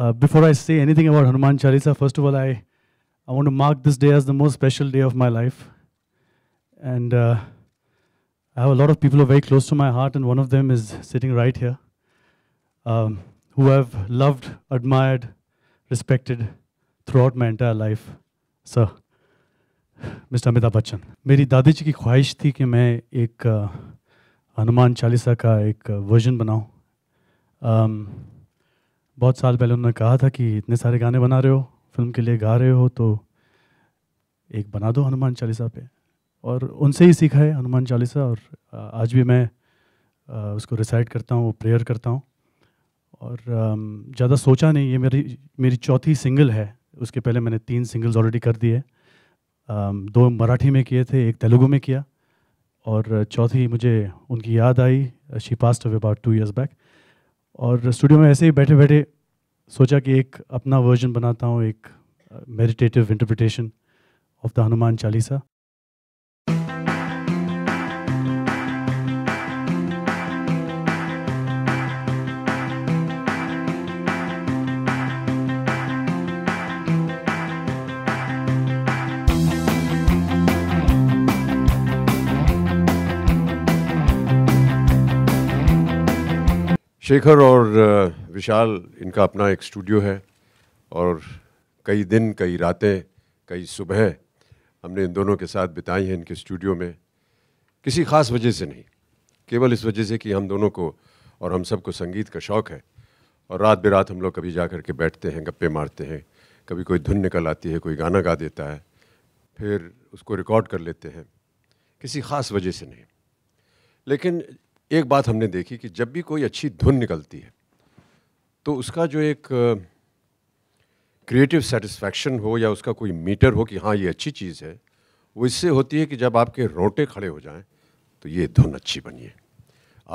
Uh, before I say anything about Hanuman Chalisa, first of all, I, I want to mark this day as the most special day of my life. And uh, I have a lot of people who are very close to my heart, and one of them is sitting right here, um, who I've loved, admired, respected throughout my entire life. Sir, mister Amitabh Bachchan मेरी दादी जी की ख्वाहिश थी कि मैं एक Hanuman uh, Chalisa का एक वर्जन uh, बनाऊं um, बहुत साल पहले उन्होंने कहा था कि इतने सारे गाने बना रहे हो फिल्म के लिए गा रहे हो तो एक बना दो हनुमान चालीसा पे और उनसे ही सीखा है हनुमान चालीसा और आज भी मैं उसको रिसाइट करता हूँ प्रेयर करता हूँ और ज़्यादा सोचा नहीं ये मेरी मेरी चौथी सिंगल है उसके पहले मैंने तीन सिंगल्स ऑलरेडी कर दिए दो मराठी में किए थे एक तेलुगु में किया और चौथी मुझे उनकी याद आई she passed away about two years back और स्टूडियो में ऐसे ही बैठे बैठे सोचा कि एक अपना वर्जन बनाता हूँ एक meditative interpretation of the Hanuman Chalisa Shekhar और विशाल इनका अपना एक स्टूडियो है और कई दिन कई रातें कई सुबह हमने इन दोनों के साथ बिताई हैं इनके स्टूडियो में किसी ख़ास वजह से नहीं केवल इस वजह से कि हम दोनों को और हम सबको संगीत का शौक़ है और रात बिरात हम लोग कभी जा कर के बैठते हैं गप्पे मारते हैं कभी कोई धुन निकल आती है कोई गाना गा देता है फिर उसको रिकॉर्ड कर लेते हैं किसी ख़ास वजह से नहीं लेकिन एक बात हमने देखी कि जब भी कोई अच्छी धुन निकलती है तो उसका जो एक क्रिएटिव सेटिस्फैक्शन हो या उसका कोई मीटर हो कि हाँ ये अच्छी चीज़ है वो इससे होती है कि जब आपके रोटे खड़े हो जाएं तो ये धुन अच्छी बनी है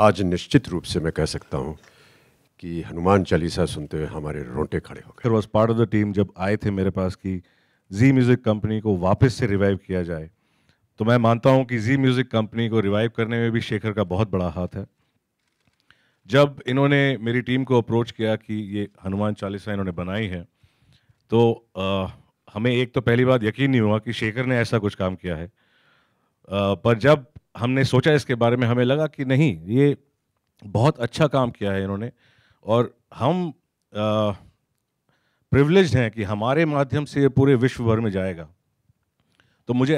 आज निश्चित रूप से मैं कह सकता हूँ कि हनुमान चालीसा सुनते हुए हमारे रोटे खड़े हो गए was part of the team जब आए थे मेरे पास कि जी म्यूज़िक कंपनी को वापस से रिवाइव किया जाए तो मैं मानता हूं कि जी म्यूज़िक कंपनी को रिवाइव करने में भी शेखर का बहुत बड़ा हाथ है जब इन्होंने मेरी टीम को अप्रोच किया कि ये हनुमान चालीसा इन्होंने बनाई है तो आ, हमें एक तो पहली बात यकीन नहीं हुआ कि शेखर ने ऐसा कुछ काम किया है आ, पर जब हमने सोचा इसके बारे में हमें लगा कि नहीं ये बहुत अच्छा काम किया है इन्होंने और हम प्रिवलेज हैं कि हमारे माध्यम से ये पूरे विश्व भर में जाएगा तो मुझे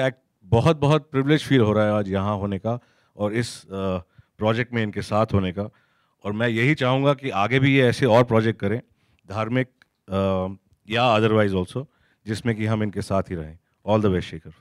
बहुत बहुत प्रिवलेज फील हो रहा है आज यहाँ होने का और इस प्रोजेक्ट में इनके साथ होने का और मैं यही चाहूँगा कि आगे भी ये ऐसे और प्रोजेक्ट करें धार्मिक या अदरवाइज ऑल्सो जिसमें कि हम इनके साथ ही रहें ऑल द बेस्ट शेखर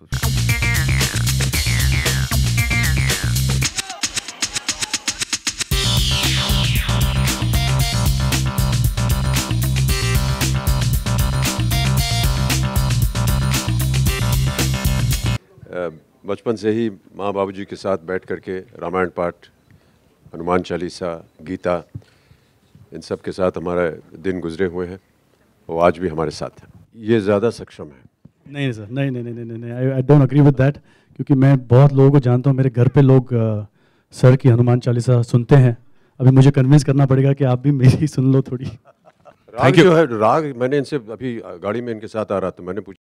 बचपन से ही माँ बाबू के साथ बैठ करके रामायण पाठ हनुमान चालीसा गीता इन सब के साथ हमारे दिन गुजरे हुए हैं वो आज भी हमारे साथ हैं ये ज़्यादा सक्षम है नहीं सर नहीं नहीं नहीं नहीं नहीं I don't agree with that क्योंकि मैं बहुत लोगों को जानता हूँ मेरे घर पे लोग सर की हनुमान चालीसा सुनते हैं अभी मुझे कन्विंस करना पड़ेगा कि आप भी मेरी सुन लो थोड़ी राग जो है राग मैंने इनसे अभी गाड़ी में इनके साथ आ रहा था मैंने पूछा